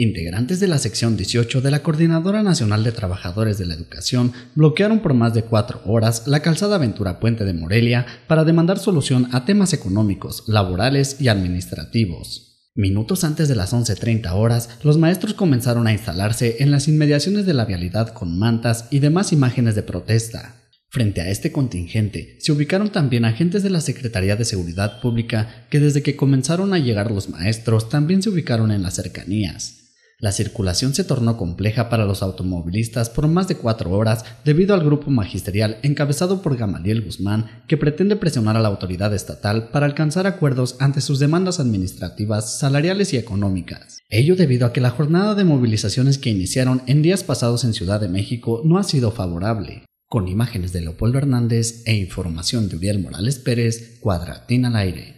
Integrantes de la sección 18 de la Coordinadora Nacional de Trabajadores de la Educación bloquearon por más de cuatro horas la calzada Ventura Puente de Morelia para demandar solución a temas económicos, laborales y administrativos. Minutos antes de las 11.30 horas, los maestros comenzaron a instalarse en las inmediaciones de la vialidad con mantas y demás imágenes de protesta. Frente a este contingente, se ubicaron también agentes de la Secretaría de Seguridad Pública que desde que comenzaron a llegar los maestros también se ubicaron en las cercanías. La circulación se tornó compleja para los automovilistas por más de cuatro horas debido al grupo magisterial encabezado por Gamaliel Guzmán que pretende presionar a la autoridad estatal para alcanzar acuerdos ante sus demandas administrativas, salariales y económicas. Ello debido a que la jornada de movilizaciones que iniciaron en días pasados en Ciudad de México no ha sido favorable. Con imágenes de Leopoldo Hernández e información de Uriel Morales Pérez, Cuadratín al aire.